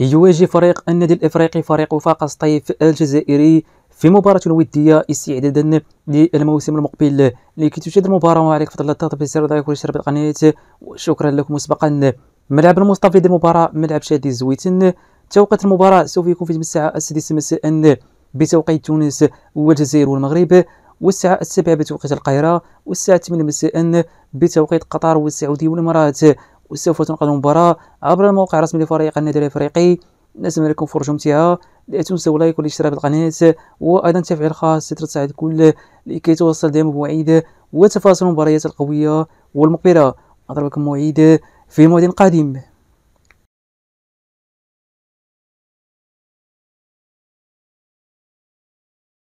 يواجه فريق النادي الافريقي فريق وفاق سطيف الجزائري في مباراة ودية استعدادا للموسم المقبل لكي تشاهد المباراة وعليك فضل الضغط بسير دايك واشتراك القناة وشكرا لكم مسبقا ملعب المصطفى للمباراة ملعب شادي الزويتن توقيت المباراة سوف يكون في الساعة السادسة مساء بتوقيت تونس والجزائر والمغرب والساعة السابعة بتوقيت القاهرة والساعة 8 مساء بتوقيت قطر والسعودية والإمارات وسوف تنقل المباراة عبر الموقع الرسمي لفريق النادي الافريقي نتمنى لكم فرجة ممتعة لا تنسوا لايك والاشتراك بالقناة وايضا تفعيل خاص تتر تساعد لكي توصل دائما بوعيد وتفاصيل المباريات القوية والمقبلة لكم موعد في موعد قادم